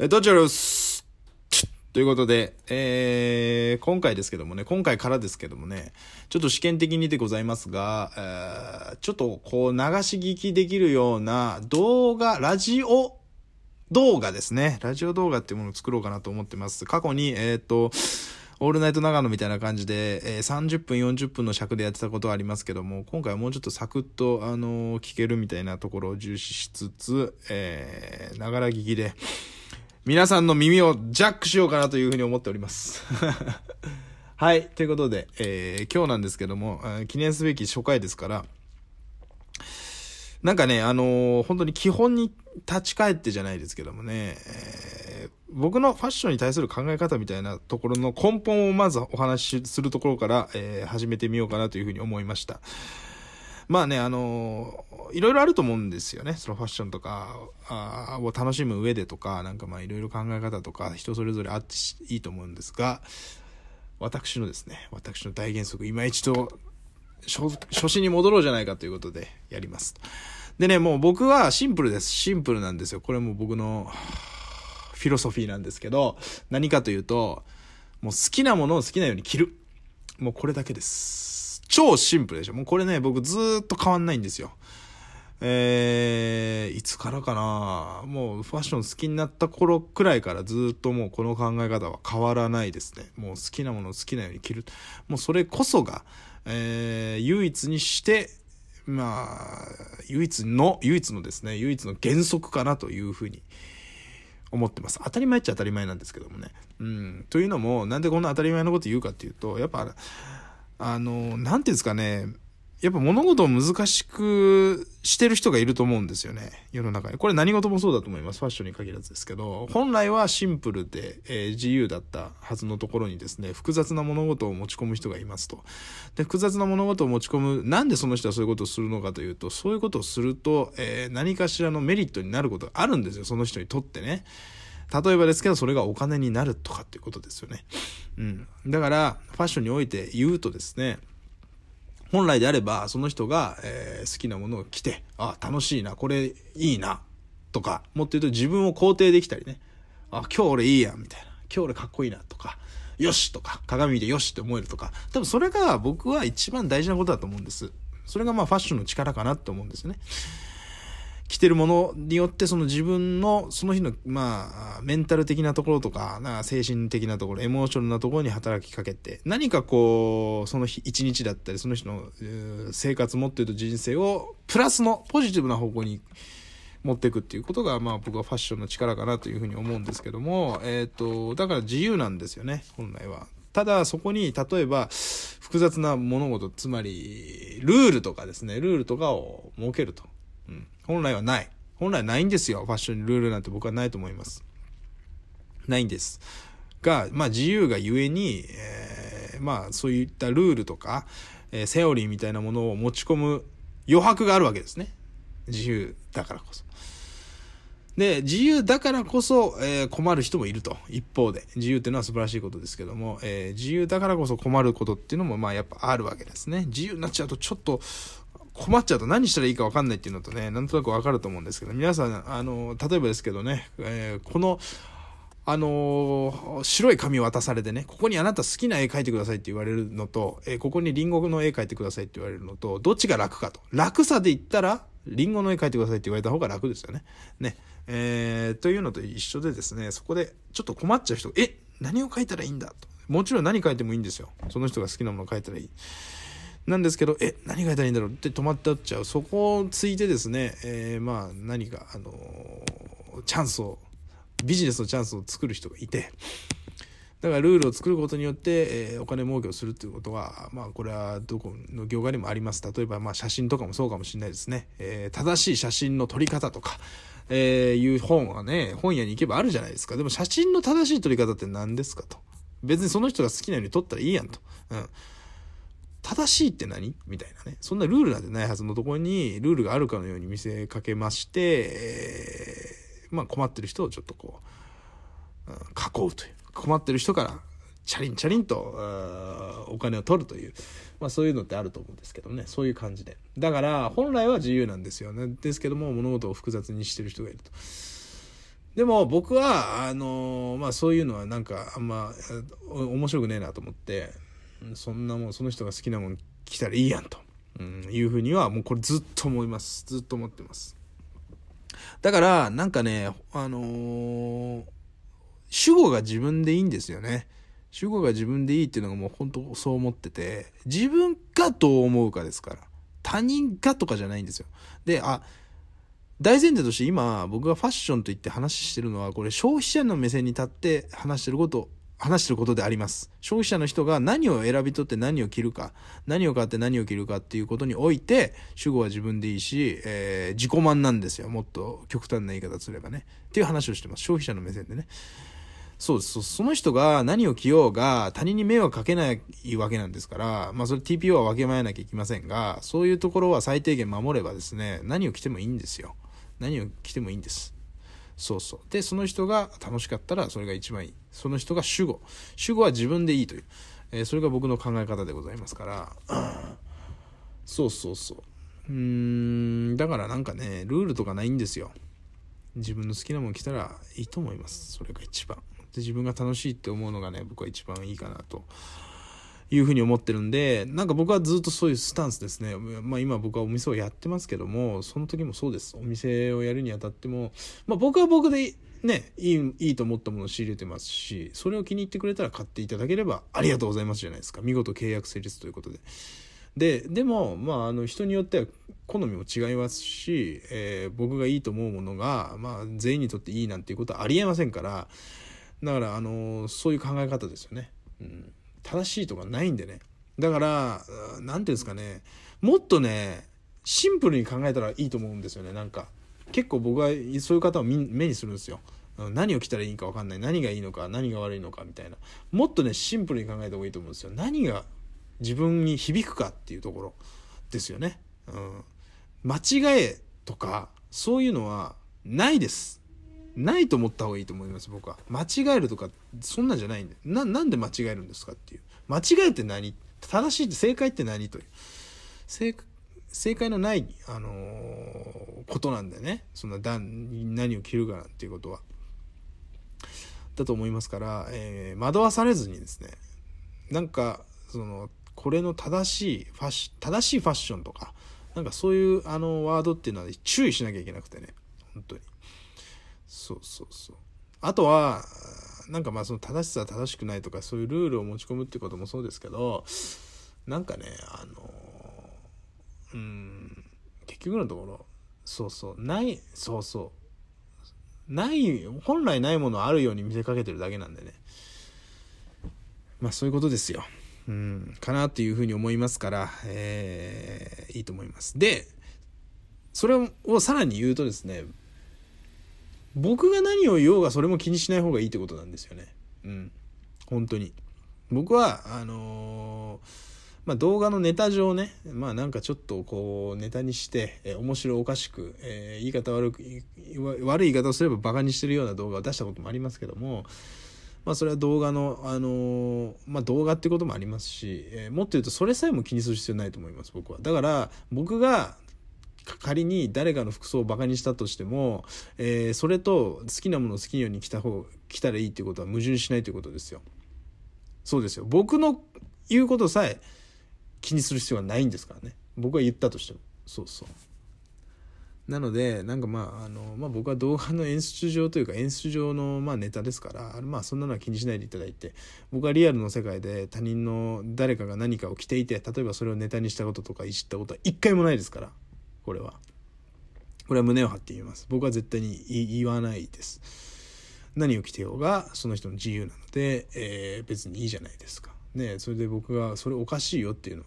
えドジョルす。ということで、えー、今回ですけどもね、今回からですけどもね、ちょっと試験的にでございますが、えー、ちょっとこう流し聞きできるような動画、ラジオ動画ですね。ラジオ動画っていうものを作ろうかなと思ってます。過去に、えっ、ー、と、オールナイト長野みたいな感じで、えー、30分、40分の尺でやってたことはありますけども、今回はもうちょっとサクッと、あのー、聞けるみたいなところを重視しつつ、えー、ながら聞きで、皆さんの耳をジャックしようかなというふうに思っております。はい。ということで、えー、今日なんですけども、記念すべき初回ですから、なんかね、あのー、本当に基本に立ち返ってじゃないですけどもね、えー、僕のファッションに対する考え方みたいなところの根本をまずお話しするところから、えー、始めてみようかなというふうに思いました。まあね、あのいろいろあると思うんですよね。そのファッションとかを楽しむ上でとか、なんかまあいろいろ考え方とか、人それぞれあっていいと思うんですが、私のですね、私の大原則、今一度、初心に戻ろうじゃないかということでやります。でね、もう僕はシンプルです。シンプルなんですよ。これも僕のフィロソフィーなんですけど、何かというと、もう好きなものを好きなように着る。もうこれだけです。超シンプルでしょ。もうこれね、僕ずっと変わんないんですよ。えー、いつからかなもうファッション好きになった頃くらいからずっともうこの考え方は変わらないですね。もう好きなものを好きなように着る。もうそれこそが、えー、唯一にして、まあ、唯一の、唯一のですね、唯一の原則かなというふうに思ってます。当たり前っちゃ当たり前なんですけどもね。うん。というのも、なんでこんな当たり前のこと言うかっていうと、やっぱ、あの、なんていうんですかね、やっぱ物事を難しくしてる人がいると思うんですよね。世の中に。これ何事もそうだと思います。ファッションに限らずですけど、本来はシンプルで、えー、自由だったはずのところにですね、複雑な物事を持ち込む人がいますと。で、複雑な物事を持ち込む、なんでその人はそういうことをするのかというと、そういうことをすると、えー、何かしらのメリットになることがあるんですよ。その人にとってね。例えばですけど、それがお金になるとかっていうことですよね。うん。だから、ファッションにおいて言うとですね、本来であれば、その人が、えー、好きなものを着て、あ、楽しいな、これいいな、とか、もっと言うと自分を肯定できたりね、あ、今日俺いいやん、みたいな。今日俺かっこいいな、とか、よしとか、鏡見てよしって思えるとか、多分それが僕は一番大事なことだと思うんです。それがまあファッションの力かなって思うんですね。来てるものによってその自分のその日のまあメンタル的なところとかな精神的なところエモーションなところに働きかけて何かこうその日一日だったりその人の生活もっていうと人生をプラスのポジティブな方向に持っていくっていうことがまあ僕はファッションの力かなというふうに思うんですけどもえっ、とだから自由なんですよね本来は。ただそこに例えば複雑な物事つまりルールとかですねルールとかを設けると本来はない。本来ないんですよ。ファッションにルールなんて僕はないと思います。ないんです。が、まあ自由がゆえに、えー、まあそういったルールとか、えー、セオリーみたいなものを持ち込む余白があるわけですね。自由だからこそ。で、自由だからこそ、えー、困る人もいると。一方で。自由っていうのは素晴らしいことですけども、えー、自由だからこそ困ることっていうのも、まあやっぱあるわけですね。自由になっちゃうとちょっと困っちゃうと何したらいいか分かんないっていうのとね、なんとなく分かると思うんですけど、皆さん、あの、例えばですけどね、えー、この、あの白い紙渡されてね、ここにあなた好きな絵描いてくださいって言われるのと、えー、ここにリンゴの絵描いてくださいって言われるのと、どっちが楽かと。楽さで言ったら、リンゴの絵描いてくださいって言われた方が楽ですよね。ね。えー、というのと一緒でですね、そこでちょっと困っちゃう人、え何を描いたらいいんだと。もちろん何描いてもいいんですよ。その人が好きなものを描いたらいい。なんですけど、え、何がいたらいいんだろうって止まってっちゃう。そこをついてですね、えー、まあ何か、あのー、チャンスを、ビジネスのチャンスを作る人がいて、だからルールを作ることによって、えー、お金儲けをするということは、まあこれはどこの業界にもあります。例えばまあ写真とかもそうかもしれないですね。えー、正しい写真の撮り方とか、えー、いう本はね、本屋に行けばあるじゃないですか。でも写真の正しい撮り方って何ですかと。別にその人が好きなように撮ったらいいやんと。うん。正しいって何みたいなね。そんなルールなんてないはずのところに、ルールがあるかのように見せかけまして、えー、まあ困ってる人をちょっとこう、うん、囲うという。困ってる人から、チャリンチャリンと、お金を取るという。まあそういうのってあると思うんですけどね。そういう感じで。だから、本来は自由なんですよね。ですけども、物事を複雑にしてる人がいると。でも僕は、あのー、まあそういうのはなんかあんま面白くねえなと思って、そんなもんその人が好きなもん来たらいいやんと、うん、いうふうにはもうこれずっと思いますずっと思ってますだからなんかねあのー、主語が自分でいいんですよね主語が自分でいいっていうのがもう本当そう思ってて自分がどう思うかですから他人がとかじゃないんですよであ大前提として今僕がファッションと言って話してるのはこれ消費者の目線に立って話してること話してることであります。消費者の人が何を選び取って何を着るか、何を買って何を着るかっていうことにおいて、主語は自分でいいし、えー、自己満なんですよ。もっと極端な言い方すればね。っていう話をしてます。消費者の目線でね。そうです。その人が何を着ようが他人に迷惑かけないわけなんですから、まあそれ TPO は分けまえなきゃいけませんが、そういうところは最低限守ればですね、何を着てもいいんですよ。何を着てもいいんです。そうそうでその人が楽しかったらそれが一番いいその人が主語主語は自分でいいという、えー、それが僕の考え方でございますから そうそうそううーんだからなんかねルールとかないんですよ自分の好きなもの来たらいいと思いますそれが一番で自分が楽しいって思うのがね僕は一番いいかなというふうに思ってるんで、なんか僕はずっとそういうスタンスですね。まあ今僕はお店をやってますけども、その時もそうです。お店をやるにあたっても、まあ僕は僕でね、いい、いいと思ったものを仕入れてますし、それを気に入ってくれたら買っていただければありがとうございますじゃないですか。見事契約成立ということで。で、でも、まあ、あの、人によっては好みも違いますし、えー、僕がいいと思うものが、まあ、全員にとっていいなんていうことはありえませんから、だから、あの、そういう考え方ですよね。うん。正しいとかないんでね。だから、何て言うんですかね、もっとね、シンプルに考えたらいいと思うんですよね、なんか。結構僕はそういう方を目にするんですよ。何を着たらいいか分かんない。何がいいのか、何が悪いのかみたいな。もっとね、シンプルに考えた方がいいと思うんですよ。何が自分に響くかっていうところですよね。うん。間違えとか、そういうのはないです。ないと思った方がいいと思います僕は間違えるとかそんなんじゃないんでななんで間違えるんですかっていう間違えって何正しいって正解って何という正正解のない、あのー、ことなんだよねそんな何を着るかなんていうことはだと思いますから、えー、惑わされずにですねなんかそのこれの正しいファッ正しいファッションとかなんかそういうあのワードっていうのは注意しなきゃいけなくてね本当に。そうそうそう。あとは、なんかまあその正しさは正しくないとかそういうルールを持ち込むってこともそうですけど、なんかね、あの、うん、結局のところ、そうそう、ない、そうそう、ない、本来ないものあるように見せかけてるだけなんでね。まあそういうことですよ。うん、かなっていうふうに思いますから、えー、いいと思います。で、それをさらに言うとですね、僕が何を言おうがそれも気にしない方がいいってことなんですよね。うん。本当に。僕は、あのーまあ、動画のネタ上ね、まあなんかちょっとこうネタにして、えー、面白おかしく、えー、言い方悪く、悪い言い方をすればバカにしてるような動画を出したこともありますけども、まあそれは動画の、あのー、まあ動画ってこともありますし、えー、もっと言うとそれさえも気にする必要ないと思います、僕は。だから僕が仮に誰かの服装をバカにしたとしても、えー、それと好きなものを好きなように着た方着たらいいっていうことは矛盾しないということですよ。そうですよ僕の言うことさえ気にする必要はないんですからね僕は言ったとしてもそうそうなのでなんかまああの、まあ、僕は動画の演出上というか演出上のまあネタですからまあそんなのは気にしないでいただいて僕はリアルの世界で他人の誰かが何かを着ていて例えばそれをネタにしたこととかいじったことは一回もないですからこれは。これは胸を張って言います。僕は絶対に言わないです。何を着てようがその人の自由なので、えー、別にいいじゃないですか。ねそれで僕がそれおかしいよっていう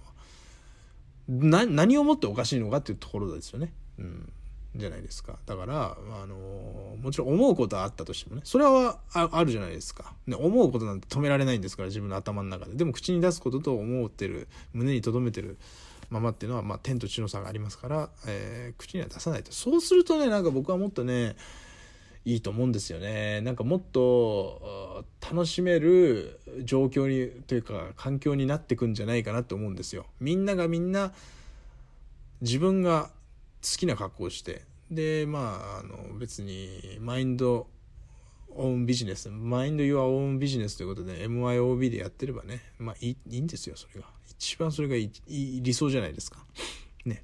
のは何をもっておかしいのかっていうところですよね。うん、じゃないですか。だから、あのもちろん思うことはあったとしてもねそれはあるじゃないですか、ね。思うことなんて止められないんですから自分の頭の中で。でも口に出すことと思ってる胸に留めてるままっていうのは、まあ、天と地の差がありますから、えー、口には出さないとそうするとねなんか僕はもっとねいいと思うんですよねなんかもっと楽しめる状況にというか環境になってくんじゃないかなと思うんですよみんながみんな自分が好きな格好をしてでまああの別にマインドオンビジネス、マインド・ユア・オン・ビジネスということで、MIOB でやってればね、まあいいいいんですよ、それが。一番それがいい理想じゃないですか。ね。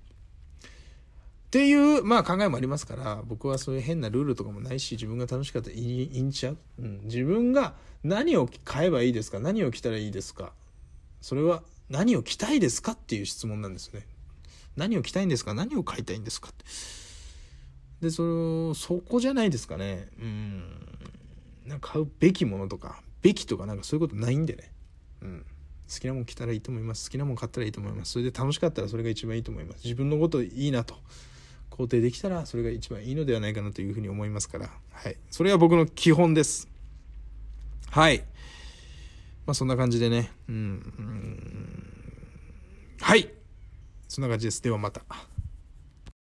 っていう、まあ、考えもありますから、僕はそういう変なルールとかもないし、自分が楽しかったらいいいいんちゃう、うん、自分が何を買えばいいですか何を着たらいいですかそれは何を着たいですかっていう質問なんですよね。何を着たいんですか何を買いたいんですかって。で、その、そこじゃないですかね。うん。なんか買うべきものとかべきとかなんかそういうことないんでね、うん、好きなもん着たらいいと思います好きなもん買ったらいいと思いますそれで楽しかったらそれが一番いいと思います自分のこといいなと肯定できたらそれが一番いいのではないかなというふうに思いますから、はい、それが僕の基本ですはいまあそんな感じでねうん、うん、はいそんな感じですではまた。